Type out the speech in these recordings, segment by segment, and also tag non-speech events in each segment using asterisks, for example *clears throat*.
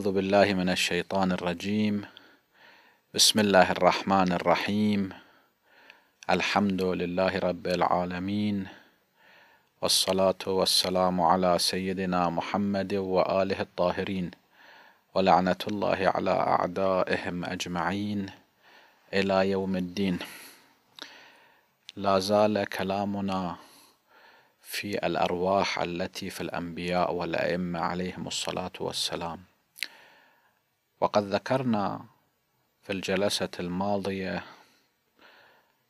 أعوذ بالله من الشيطان الرجيم بسم الله الرحمن الرحيم الحمد لله رب العالمين والصلاة والسلام على سيدنا محمد وآله الطاهرين ولعنة الله على أعدائهم أجمعين إلى يوم الدين لا زال كلامنا في الأرواح التي في الأنبياء والأئمة عليهم الصلاة والسلام وقد ذكرنا في الجلسة الماضية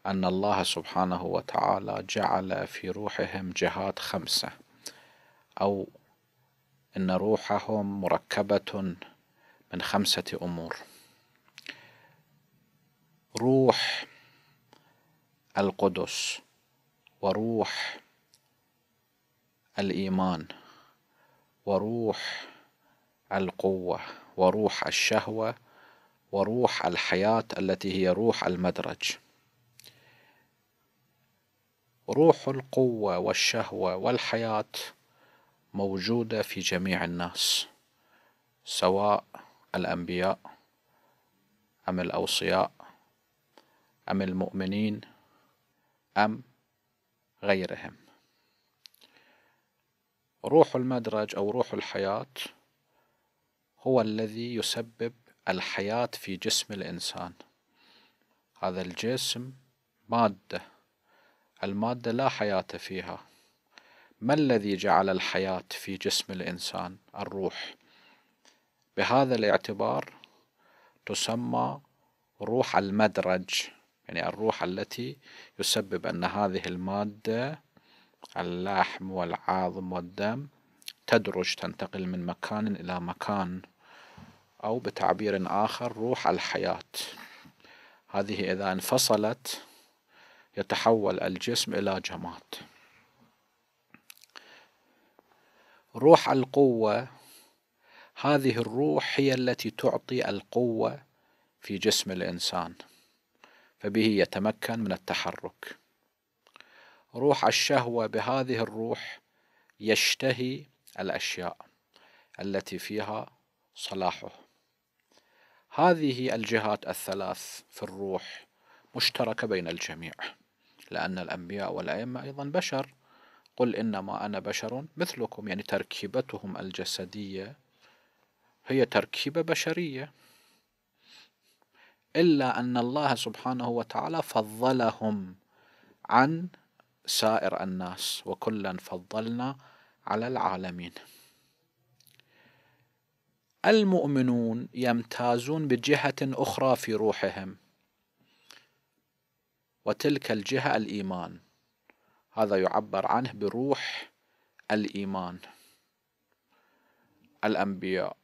أن الله سبحانه وتعالى جعل في روحهم جهات خمسة أو أن روحهم مركبة من خمسة أمور روح القدس وروح الإيمان وروح القوة وروح الشهوة وروح الحياة التي هي روح المدرج روح القوة والشهوة والحياة موجودة في جميع الناس سواء الأنبياء أم الأوصياء أم المؤمنين أم غيرهم روح المدرج أو روح الحياة هو الذي يسبب الحياة في جسم الإنسان هذا الجسم مادة المادة لا حياة فيها ما الذي جعل الحياة في جسم الإنسان الروح بهذا الاعتبار تسمى روح المدرج يعني الروح التي يسبب أن هذه المادة اللحم والعظم والدم تدرج تنتقل من مكان إلى مكان أو بتعبير آخر روح الحياة هذه إذا انفصلت يتحول الجسم إلى جماد روح القوة هذه الروح هي التي تعطي القوة في جسم الإنسان فبه يتمكن من التحرك روح الشهوة بهذه الروح يشتهي الأشياء التي فيها صلاحه هذه الجهات الثلاث في الروح مشتركة بين الجميع لأن الأنبياء والأئمة أيضا بشر قل إنما أنا بشر مثلكم يعني تركيبتهم الجسدية هي تركيبة بشرية إلا أن الله سبحانه وتعالى فضلهم عن سائر الناس وكلا فضلنا على العالمين المؤمنون يمتازون بجهة أخرى في روحهم وتلك الجهة الإيمان هذا يعبر عنه بروح الإيمان الأنبياء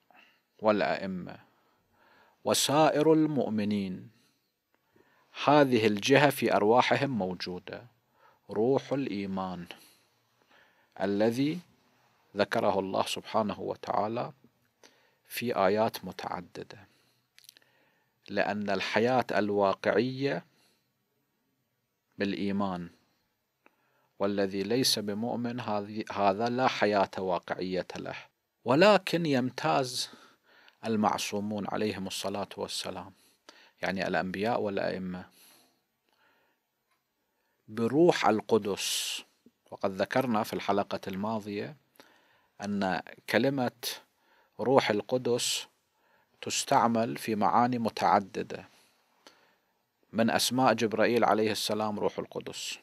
والأئمة وسائر المؤمنين هذه الجهة في أرواحهم موجودة روح الإيمان الذي ذكره الله سبحانه وتعالى في آيات متعددة لأن الحياة الواقعية بالإيمان والذي ليس بمؤمن هذا لا حياة واقعية له ولكن يمتاز المعصومون عليهم الصلاة والسلام يعني الأنبياء والأئمة بروح القدس وقد ذكرنا في الحلقة الماضية أن كلمة روح القدس تستعمل في معاني متعددة من أسماء جبرائيل عليه السلام روح القدس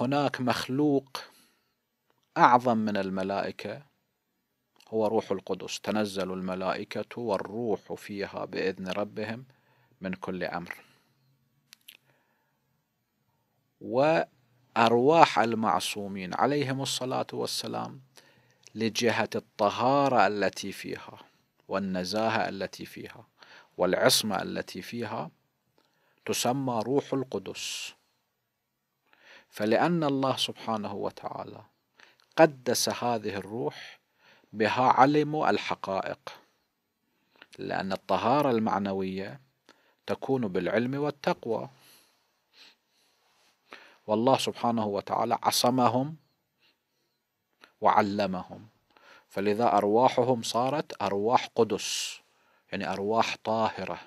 هناك مخلوق أعظم من الملائكة هو روح القدس تنزل الملائكة والروح فيها بإذن ربهم من كل أمر وأرواح المعصومين عليهم الصلاة والسلام لجهة الطهارة التي فيها والنزاهة التي فيها والعصمة التي فيها تسمى روح القدس فلأن الله سبحانه وتعالى قدس هذه الروح بها علموا الحقائق لأن الطهارة المعنوية تكون بالعلم والتقوى والله سبحانه وتعالى عصمهم وعلمهم فلذا أرواحهم صارت أرواح قدس يعني أرواح طاهرة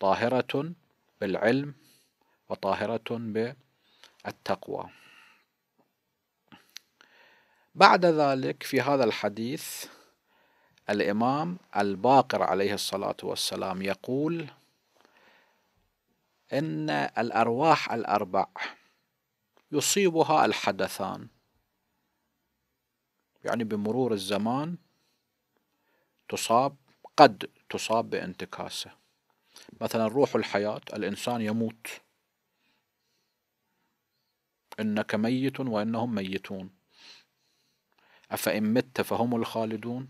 طاهرة بالعلم وطاهرة بالتقوى بعد ذلك في هذا الحديث الإمام الباقر عليه الصلاة والسلام يقول إن الأرواح الأربع يصيبها الحدثان يعني بمرور الزمان تصاب قد تصاب بانتكاسة مثلا روح الحياة الإنسان يموت إنك ميت وإنهم ميتون أفإن مت فهم الخالدون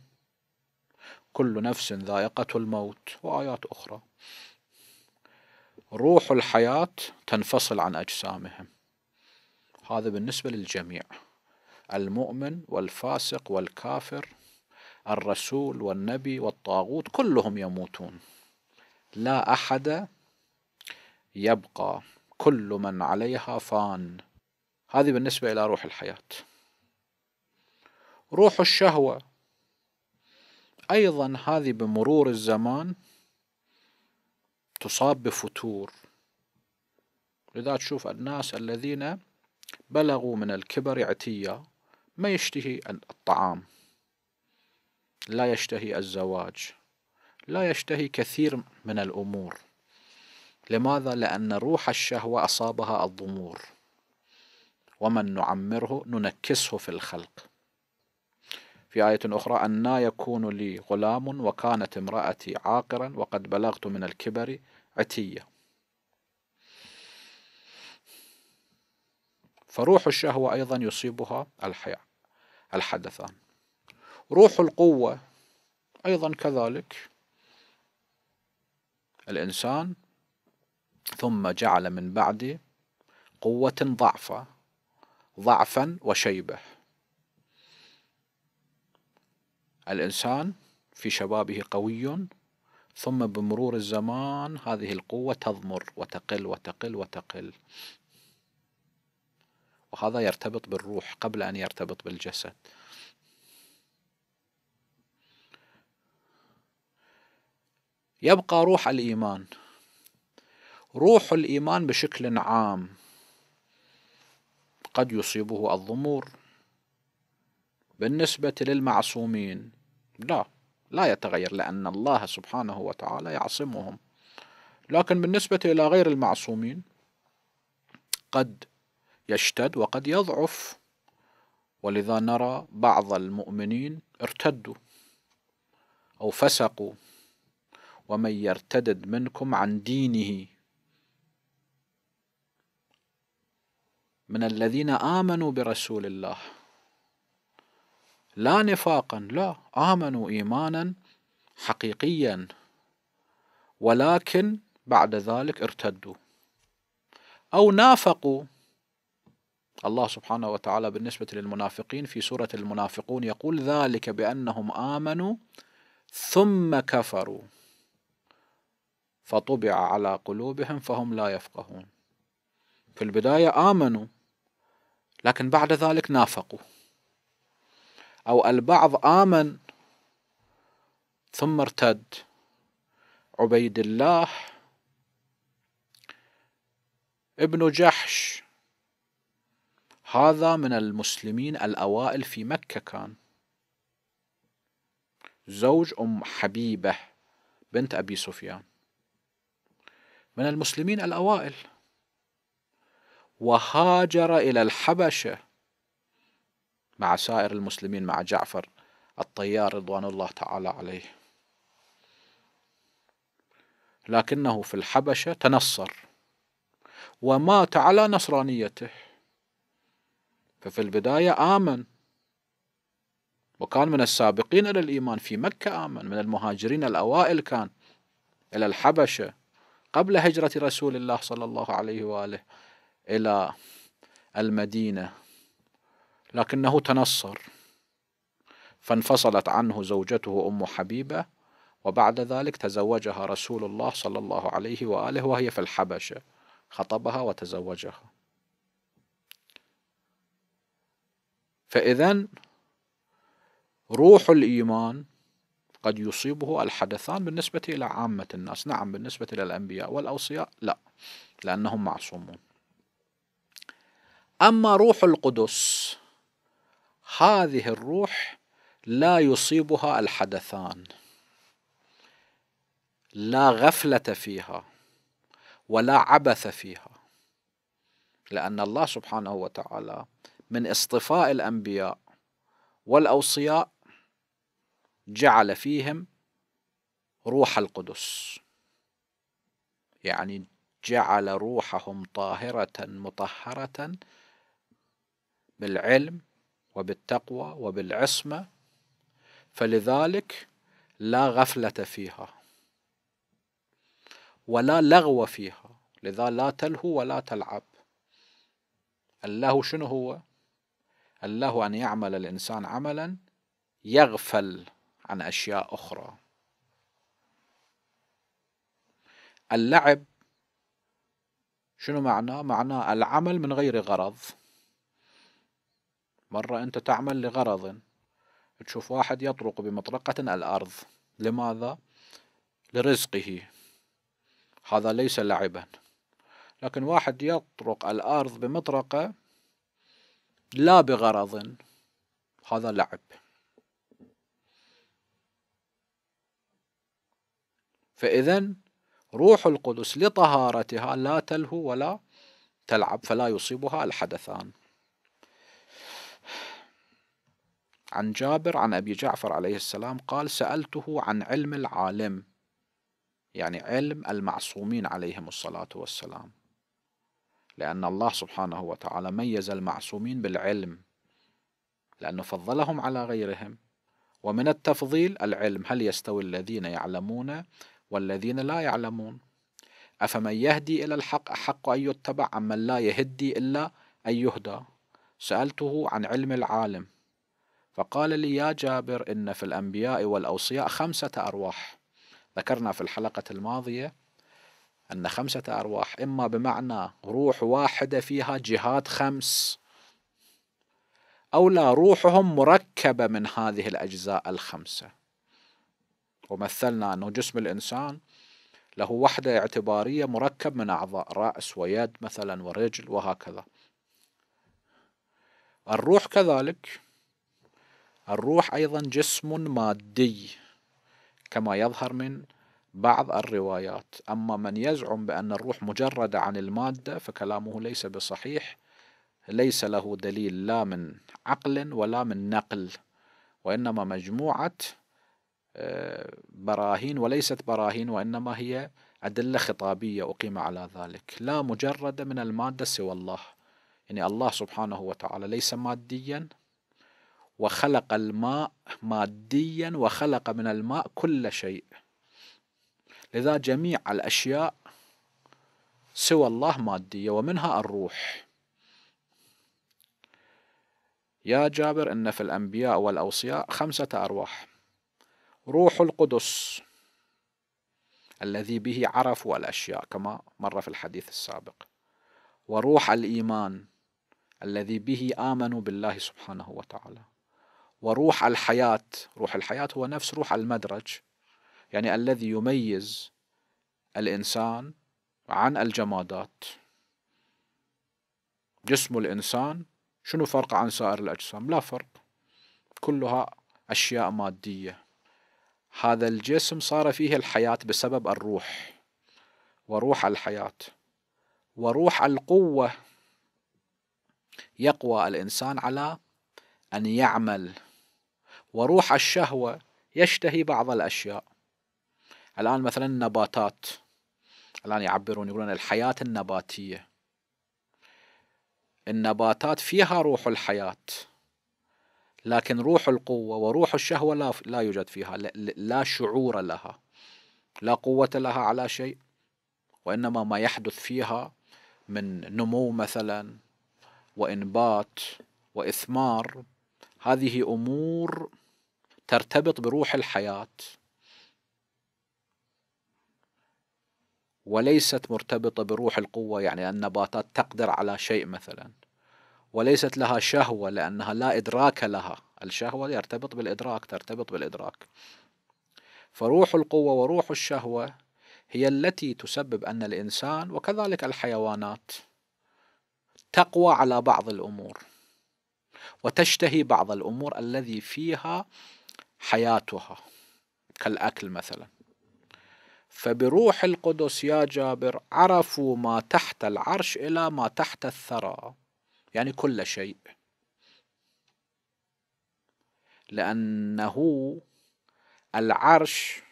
كل نفس ذائقة الموت وآيات أخرى روح الحياة تنفصل عن أجسامهم هذا بالنسبة للجميع المؤمن والفاسق والكافر الرسول والنبي والطاغوت كلهم يموتون لا احد يبقى كل من عليها فان هذه بالنسبه الى روح الحياه روح الشهوه ايضا هذه بمرور الزمان تصاب بفتور لذا تشوف الناس الذين بلغوا من الكبر عتيا ما يشتهي الطعام لا يشتهي الزواج لا يشتهي كثير من الأمور لماذا؟ لأن روح الشهوة أصابها الضمور ومن نعمره ننكسه في الخلق في آية أخرى أنا يكون لي غلام وكانت امرأتي عاقرا وقد بلغت من الكبر عتية فروح الشهوة أيضا يصيبها الحياة الحدثان روح القوة أيضا كذلك الإنسان ثم جعل من بعد قوة ضعفا ضعفا وشيبة الإنسان في شبابه قوي ثم بمرور الزمان هذه القوة تضمر وتقل وتقل وتقل وهذا يرتبط بالروح قبل أن يرتبط بالجسد يبقى روح الإيمان روح الإيمان بشكل عام قد يصيبه الضمور بالنسبة للمعصومين لا لا يتغير لأن الله سبحانه وتعالى يعصمهم لكن بالنسبة إلى غير المعصومين قد يشتد وقد يضعف ولذا نرى بعض المؤمنين ارتدوا أو فسقوا ومن يرتدد منكم عن دينه من الذين آمنوا برسول الله لا نفاقا لا آمنوا إيمانا حقيقيا ولكن بعد ذلك ارتدوا أو نافقوا الله سبحانه وتعالى بالنسبة للمنافقين في سورة المنافقون يقول ذلك بأنهم آمنوا ثم كفروا فطبع على قلوبهم فهم لا يفقهون في البداية آمنوا لكن بعد ذلك نافقوا أو البعض آمن ثم ارتد عبيد الله ابن جحش هذا من المسلمين الأوائل في مكة كان زوج أم حبيبة بنت أبي سفيان من المسلمين الأوائل وهاجر إلى الحبشة مع سائر المسلمين مع جعفر الطيار رضوان الله تعالى عليه لكنه في الحبشة تنصر ومات على نصرانيته ففي البداية آمن وكان من السابقين إلى الإيمان في مكة آمن من المهاجرين الأوائل كان إلى الحبشة قبل هجرة رسول الله صلى الله عليه وآله إلى المدينة لكنه تنصر فانفصلت عنه زوجته أم حبيبة وبعد ذلك تزوجها رسول الله صلى الله عليه وآله وهي في الحبشة خطبها وتزوجها فإذا روح الإيمان قد يصيبه الحدثان بالنسبة إلى عامة الناس نعم بالنسبة إلى الأنبياء والأوصياء لا لأنهم معصومون أما روح القدس هذه الروح لا يصيبها الحدثان لا غفلة فيها ولا عبث فيها لأن الله سبحانه وتعالى من اصطفاء الأنبياء والأوصياء جعل فيهم روح القدس يعني جعل روحهم طاهرة مطهرة بالعلم وبالتقوى وبالعصمة فلذلك لا غفلة فيها ولا لغو فيها لذا لا تلهو ولا تلعب اللهو شنو هو؟ له أن يعمل الإنسان عملا يغفل عن أشياء أخرى اللعب شنو معناه؟ معناه العمل من غير غرض مرة أنت تعمل لغرض تشوف واحد يطرق بمطرقة الأرض لماذا؟ لرزقه هذا ليس لعبا لكن واحد يطرق الأرض بمطرقة لا بغرض هذا لعب فإذا روح القدس لطهارتها لا تلهو ولا تلعب فلا يصيبها الحدثان عن جابر عن أبي جعفر عليه السلام قال سألته عن علم العالم يعني علم المعصومين عليهم الصلاة والسلام لأن الله سبحانه وتعالى ميز المعصومين بالعلم لأنه فضلهم على غيرهم ومن التفضيل العلم هل يستوي الذين يعلمون والذين لا يعلمون أفمن يهدي إلى الحق أحق أن يتبع أم من لا يهدي إلا أن يهدى سألته عن علم العالم فقال لي يا جابر إن في الأنبياء والأوصياء خمسة أرواح ذكرنا في الحلقة الماضية أن خمسة أرواح إما بمعنى روح واحدة فيها جهات خمس أو لا روحهم مركبة من هذه الأجزاء الخمسة ومثلنا أنه جسم الإنسان له وحدة اعتبارية مركب من أعضاء رأس ويد مثلا ورجل وهكذا الروح كذلك الروح أيضا جسم مادي كما يظهر من بعض الروايات أما من يزعم بأن الروح مجردة عن المادة فكلامه ليس بصحيح ليس له دليل لا من عقل ولا من نقل وإنما مجموعة آه، براهين وليست براهين وإنما هي أدلة خطابية أقيم على ذلك لا مجردة من المادة سوى الله يعني الله سبحانه وتعالى ليس ماديا وخلق الماء ماديا وخلق من الماء كل شيء لذا جميع الأشياء سوى الله مادية ومنها الروح يا جابر إن في الأنبياء والأوصياء خمسة أرواح روح القدس الذي به عرفوا الأشياء كما مر في الحديث السابق وروح الإيمان الذي به آمنوا بالله سبحانه وتعالى وروح الحياة روح الحياة هو نفس روح المدرج يعني الذي يميز الإنسان عن الجمادات جسم الإنسان شنو فرق عن سائر الأجسام لا فرق كلها أشياء مادية هذا الجسم صار فيه الحياة بسبب الروح وروح الحياة وروح القوة يقوى الإنسان على أن يعمل وروح الشهوة يشتهي بعض الأشياء الآن مثلا النباتات الآن يعبرون يقولون الحياة النباتية النباتات فيها روح الحياة لكن روح القوة وروح الشهوة لا, لا يوجد فيها لا شعور لها لا قوة لها على شيء وإنما ما يحدث فيها من نمو مثلا وإنبات وإثمار هذه أمور ترتبط بروح الحياة وليست مرتبطة بروح القوة يعني النباتات تقدر على شيء مثلا وليست لها شهوة لأنها لا إدراك لها الشهوة يرتبط بالإدراك ترتبط بالإدراك فروح القوة وروح الشهوة هي التي تسبب أن الإنسان وكذلك الحيوانات تقوى على بعض الأمور وتشتهي بعض الأمور الذي فيها حياتها كالأكل مثلا فبروح القدس يا جابر عرفوا ما تحت العرش إلى ما تحت الثرى يعني كل شيء لأنه العرش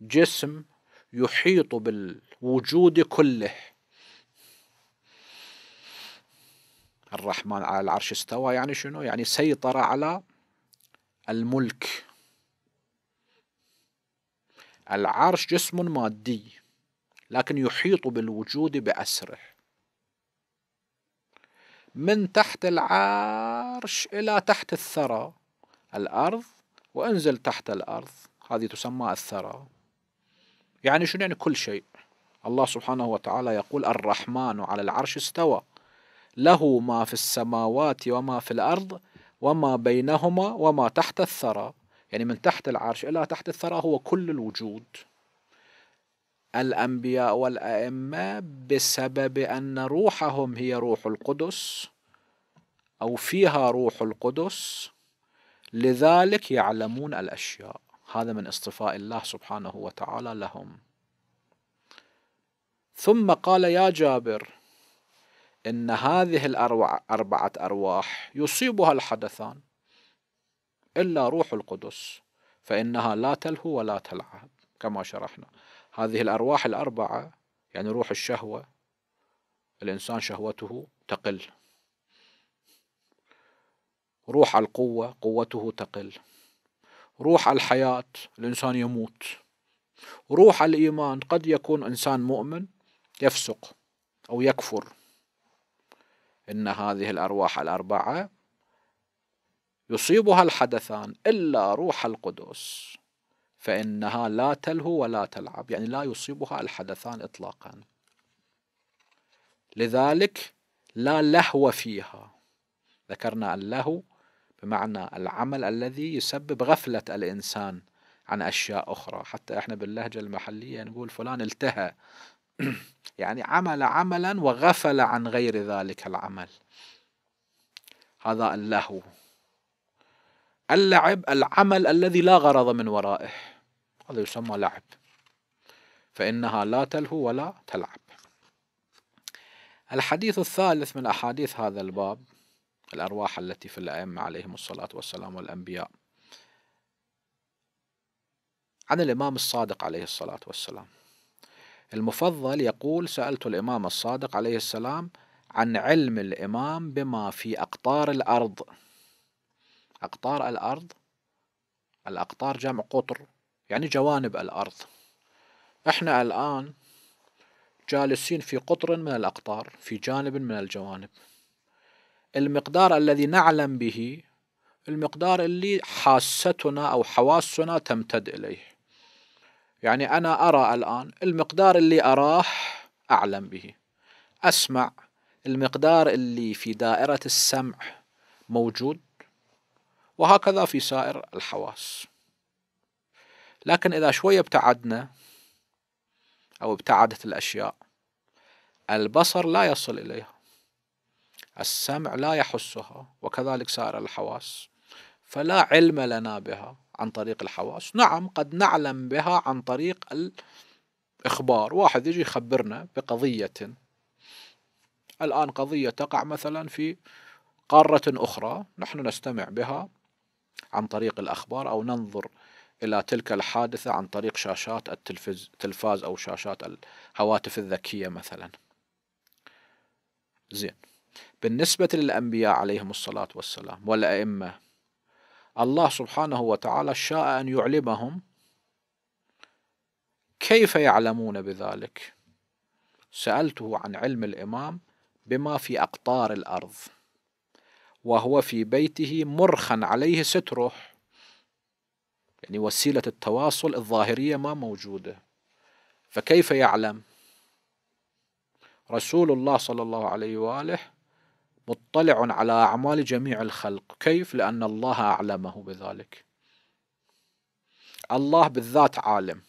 جسم يحيط بالوجود كله الرحمن على العرش استوى يعني شنو يعني سيطر على الملك العرش جسم مادي لكن يحيط بالوجود بأسره من تحت العرش إلى تحت الثرى الأرض وانزل تحت الأرض هذه تسمى الثرى يعني شنو يعني كل شيء الله سبحانه وتعالى يقول الرحمن على العرش استوى له ما في السماوات وما في الأرض وما بينهما وما تحت الثرى يعني من تحت العرش إلى تحت الثرى هو كل الوجود الأنبياء والأئمة بسبب أن روحهم هي روح القدس أو فيها روح القدس لذلك يعلمون الأشياء هذا من اصطفاء الله سبحانه وتعالى لهم ثم قال يا جابر إن هذه الأربعة أرواح يصيبها الحدثان إلا روح القدس فإنها لا تلهو ولا تلعب كما شرحنا هذه الأرواح الأربعة يعني روح الشهوة الإنسان شهوته تقل روح القوة قوته تقل روح الحياة الإنسان يموت روح الإيمان قد يكون إنسان مؤمن يفسق أو يكفر إن هذه الأرواح الأربعة يصيبها الحدثان إلا روح القدس فإنها لا تلهو ولا تلعب يعني لا يصيبها الحدثان إطلاقا لذلك لا لهو فيها ذكرنا اللهو بمعنى العمل الذي يسبب غفلة الإنسان عن أشياء أخرى حتى إحنا باللهجة المحلية نقول فلان التهى *clears throat* يعني عمل عملا وغفل عن غير ذلك العمل هذا اللهو اللعب العمل الذي لا غرض من ورائه هذا يسمى لعب فإنها لا تلهو ولا تلعب الحديث الثالث من أحاديث هذا الباب الأرواح التي في الأئمة عليهم الصلاة والسلام والأنبياء عن الإمام الصادق عليه الصلاة والسلام المفضل يقول سألت الإمام الصادق عليه السلام عن علم الإمام بما في أقطار الأرض أقطار الأرض الأقطار جمع قطر يعني جوانب الأرض إحنا الآن جالسين في قطر من الأقطار في جانب من الجوانب المقدار الذي نعلم به المقدار اللي حاستنا أو حواسنا تمتد إليه يعني أنا أرى الآن المقدار اللي أراه أعلم به أسمع المقدار اللي في دائرة السمع موجود وهكذا في سائر الحواس لكن إذا شوية ابتعدنا أو ابتعدت الأشياء البصر لا يصل إليها السمع لا يحسها وكذلك سائر الحواس فلا علم لنا بها عن طريق الحواس نعم قد نعلم بها عن طريق الإخبار واحد يجي يخبرنا بقضية الآن قضية تقع مثلا في قارة أخرى نحن نستمع بها عن طريق الأخبار أو ننظر إلى تلك الحادثة عن طريق شاشات التلفاز أو شاشات الهواتف الذكية مثلا زين بالنسبة للأنبياء عليهم الصلاة والسلام والأئمة الله سبحانه وتعالى شاء أن يعلمهم كيف يعلمون بذلك سألته عن علم الإمام بما في أقطار الأرض وهو في بيته مرخا عليه ستره يعني وسيلة التواصل الظاهرية ما موجودة فكيف يعلم رسول الله صلى الله عليه وآله مطلع على أعمال جميع الخلق كيف لأن الله أعلمه بذلك الله بالذات عالم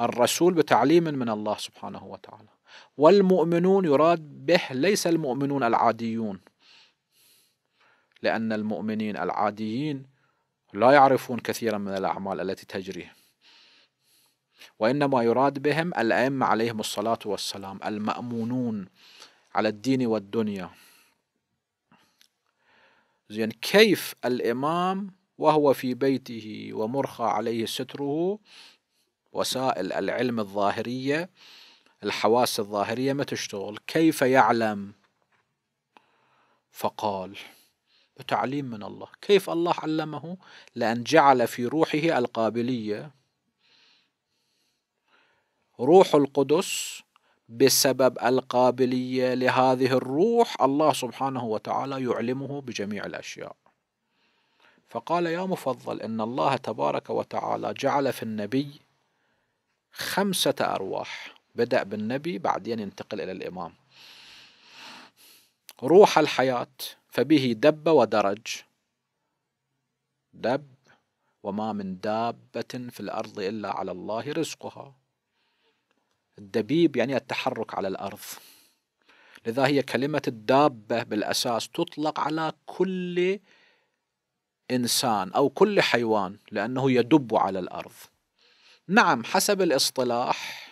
الرسول بتعليم من الله سبحانه وتعالى والمؤمنون يراد به ليس المؤمنون العاديون لأن المؤمنين العاديين لا يعرفون كثيرا من الأعمال التي تجري وإنما يراد بهم الأئمة عليهم الصلاة والسلام المأمونون على الدين والدنيا زين كيف الإمام وهو في بيته ومرخى عليه ستره وسائل العلم الظاهرية الحواس الظاهرية ما تشتغل كيف يعلم فقال تعليم من الله كيف الله علمه لأن جعل في روحه القابلية روح القدس بسبب القابلية لهذه الروح الله سبحانه وتعالى يعلمه بجميع الأشياء فقال يا مفضل إن الله تبارك وتعالى جعل في النبي خمسة أرواح بدأ بالنبي بعدين ينتقل إلى الإمام روح الحياة فبه دب ودرج دب وما من دابة في الأرض إلا على الله رزقها الدبيب يعني التحرك على الأرض لذا هي كلمة الدابة بالأساس تطلق على كل إنسان أو كل حيوان لأنه يدب على الأرض نعم حسب الاصطلاح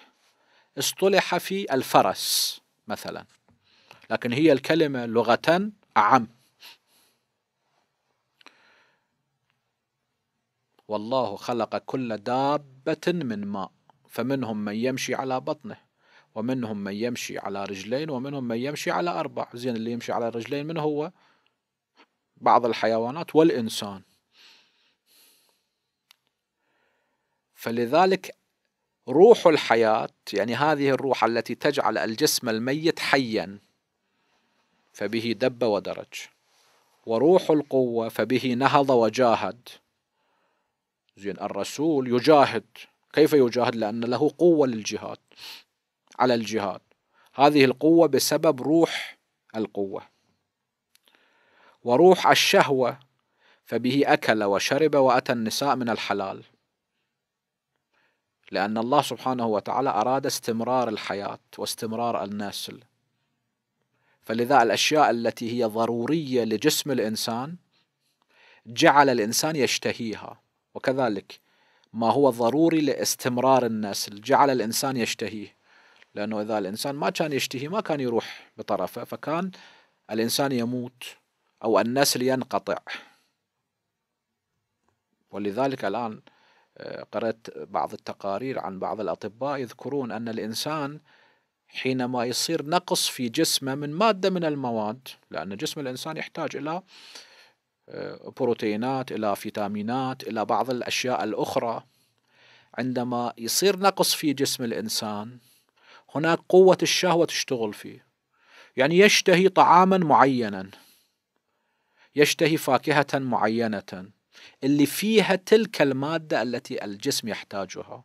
اصطلح في الفرس مثلا لكن هي الكلمة لغة أعم والله خلق كل دابة من ماء فمنهم من يمشي على بطنه ومنهم من يمشي على رجلين ومنهم من يمشي على أربع زين اللي يمشي على رجلين من هو بعض الحيوانات والإنسان فلذلك روح الحياة يعني هذه الروح التي تجعل الجسم الميت حيا فبه دب ودرج وروح القوة فبه نهض وجاهد زين الرسول يجاهد كيف يجاهد لأن له قوة للجهاد على الجهاد هذه القوة بسبب روح القوة وروح الشهوة فبه أكل وشرب وأتى النساء من الحلال لأن الله سبحانه وتعالى أراد استمرار الحياة واستمرار النسل فلذا الأشياء التي هي ضرورية لجسم الإنسان جعل الإنسان يشتهيها وكذلك ما هو ضروري لاستمرار النسل جعل الإنسان يشتهيه لأنه إذا الإنسان ما كان يشتهي ما كان يروح بطرفه فكان الإنسان يموت أو النسل ينقطع ولذلك الآن آه، قرأت بعض التقارير عن بعض الأطباء يذكرون أن الإنسان حينما يصير نقص في جسمه من مادة من المواد لأن جسم الإنسان يحتاج إلى آه، بروتينات إلى فيتامينات إلى بعض الأشياء الأخرى عندما يصير نقص في جسم الإنسان هناك قوة الشهوة تشتغل فيه يعني يشتهي طعاما معينا يشتهي فاكهة معينة اللي فيها تلك المادة التي الجسم يحتاجها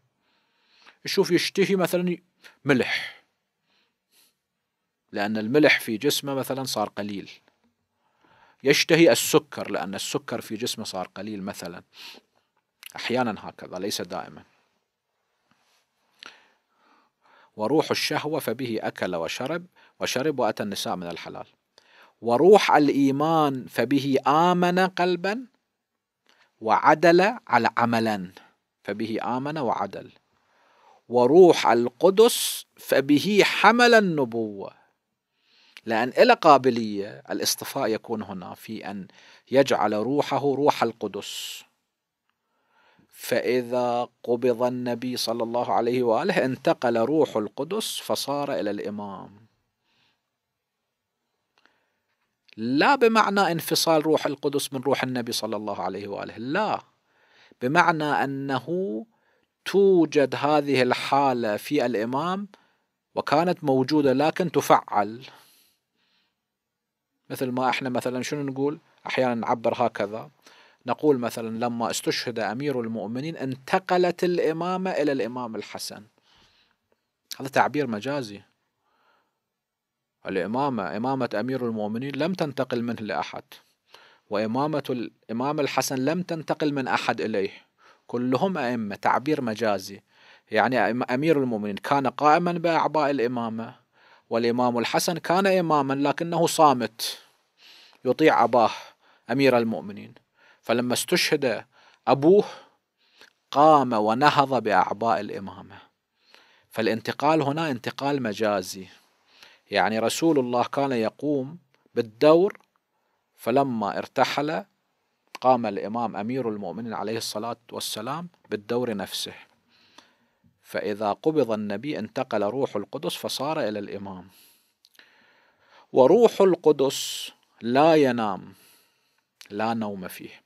يشوف يشتهي مثلا ملح لأن الملح في جسمه مثلا صار قليل يشتهي السكر لأن السكر في جسمه صار قليل مثلا أحيانا هكذا ليس دائما وروح الشهوة فبه أكل وشرب وشرب وأتى النساء من الحلال وروح الإيمان فبه آمن قلبا وعدل على عملا فبه آمن وعدل وروح القدس فبه حمل النبوة لأن إلى قابلية الاصطفاء يكون هنا في أن يجعل روحه روح القدس فإذا قبض النبي صلى الله عليه وآله انتقل روح القدس فصار إلى الإمام لا بمعنى انفصال روح القدس من روح النبي صلى الله عليه وآله لا بمعنى أنه توجد هذه الحالة في الإمام وكانت موجودة لكن تفعل مثل ما احنا مثلا شنو نقول احيانا نعبر هكذا نقول مثلا لما استشهد امير المؤمنين انتقلت الامامه الى الامام الحسن هذا تعبير مجازي الامامه امامه امير المؤمنين لم تنتقل منه لاحد وامامه الامام الحسن لم تنتقل من احد اليه كلهم ائمه تعبير مجازي يعني امير المؤمنين كان قائما باعباء الامامه والإمام الحسن كان إماما لكنه صامت يطيع أباه أمير المؤمنين فلما استشهد أبوه قام ونهض بأعباء الإمامة فالانتقال هنا انتقال مجازي يعني رسول الله كان يقوم بالدور فلما ارتحل قام الإمام أمير المؤمنين عليه الصلاة والسلام بالدور نفسه فإذا قبض النبي انتقل روح القدس فصار إلى الإمام وروح القدس لا ينام لا نوم فيه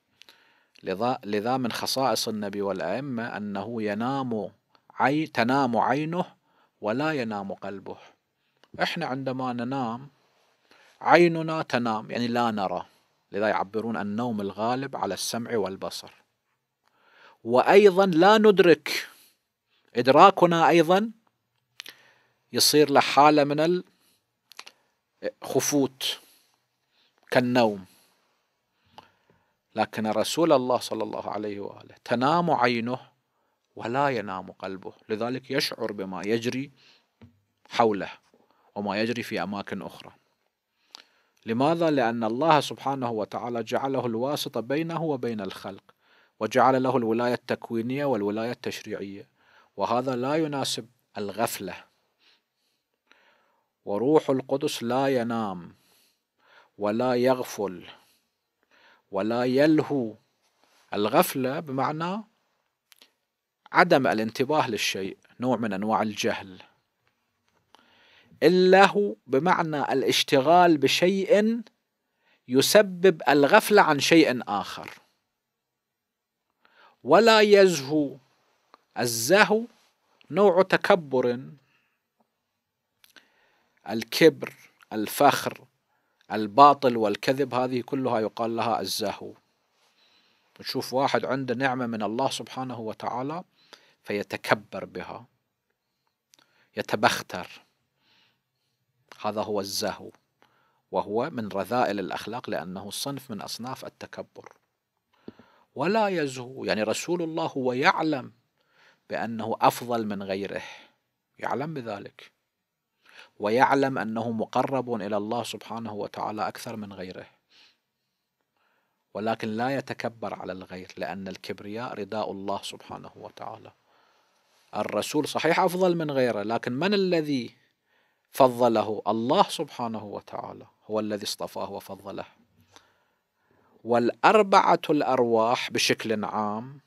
لذا, لذا من خصائص النبي والأئمة أنه ينام عي تنام عينه ولا ينام قلبه إحنا عندما ننام عيننا تنام يعني لا نرى لذا يعبرون النوم الغالب على السمع والبصر وأيضا لا ندرك إدراكنا أيضا يصير له حالة من الخفوت كالنوم لكن رسول الله صلى الله عليه وآله تنام عينه ولا ينام قلبه لذلك يشعر بما يجري حوله وما يجري في أماكن أخرى لماذا؟ لأن الله سبحانه وتعالى جعله الواسطة بينه وبين الخلق وجعل له الولاية التكوينية والولاية التشريعية وهذا لا يناسب الغفلة وروح القدس لا ينام ولا يغفل ولا يلهو الغفلة بمعنى عدم الانتباه للشيء نوع من أنواع الجهل هو بمعنى الاشتغال بشيء يسبب الغفلة عن شيء آخر ولا يزهو الزهو نوع تكبر الكبر الفخر الباطل والكذب هذه كلها يقال لها الزهو تشوف واحد عنده نعمة من الله سبحانه وتعالى فيتكبر بها يتبختر هذا هو الزهو وهو من رذائل الأخلاق لأنه صنف من أصناف التكبر ولا يزهو يعني رسول الله هو يعلم بأنه أفضل من غيره يعلم بذلك ويعلم أنه مقرب إلى الله سبحانه وتعالى أكثر من غيره ولكن لا يتكبر على الغير لأن الكبرياء رداء الله سبحانه وتعالى الرسول صحيح أفضل من غيره لكن من الذي فضله الله سبحانه وتعالى هو الذي اصطفاه وفضله والأربعة الأرواح بشكل عام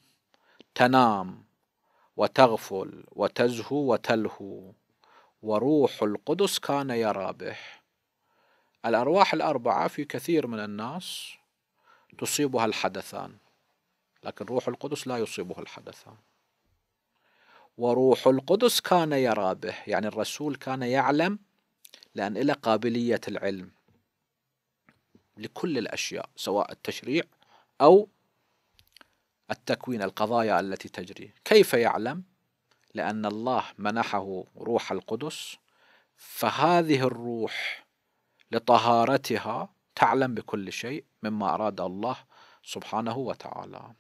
تنام وتغفل وتزهو وتلهو وروح القدس كان يرى به الأرواح الأربعة في كثير من الناس تصيبها الحدثان لكن روح القدس لا يصيبه الحدثان وروح القدس كان يرى به يعني الرسول كان يعلم لأن له قابلية العلم لكل الأشياء سواء التشريع أو التكوين القضايا التي تجري كيف يعلم لان الله منحه روح القدس فهذه الروح لطهارتها تعلم بكل شيء مما أراد الله سبحانه وتعالى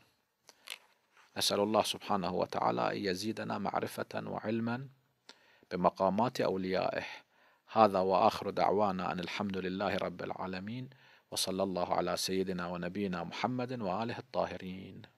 أسأل الله سبحانه وتعالى أن يزيدنا معرفة وعلما بمقامات أوليائه هذا وآخر دعوانا أن الحمد لله رب العالمين وصلى الله على سيدنا ونبينا محمد وآله الطاهرين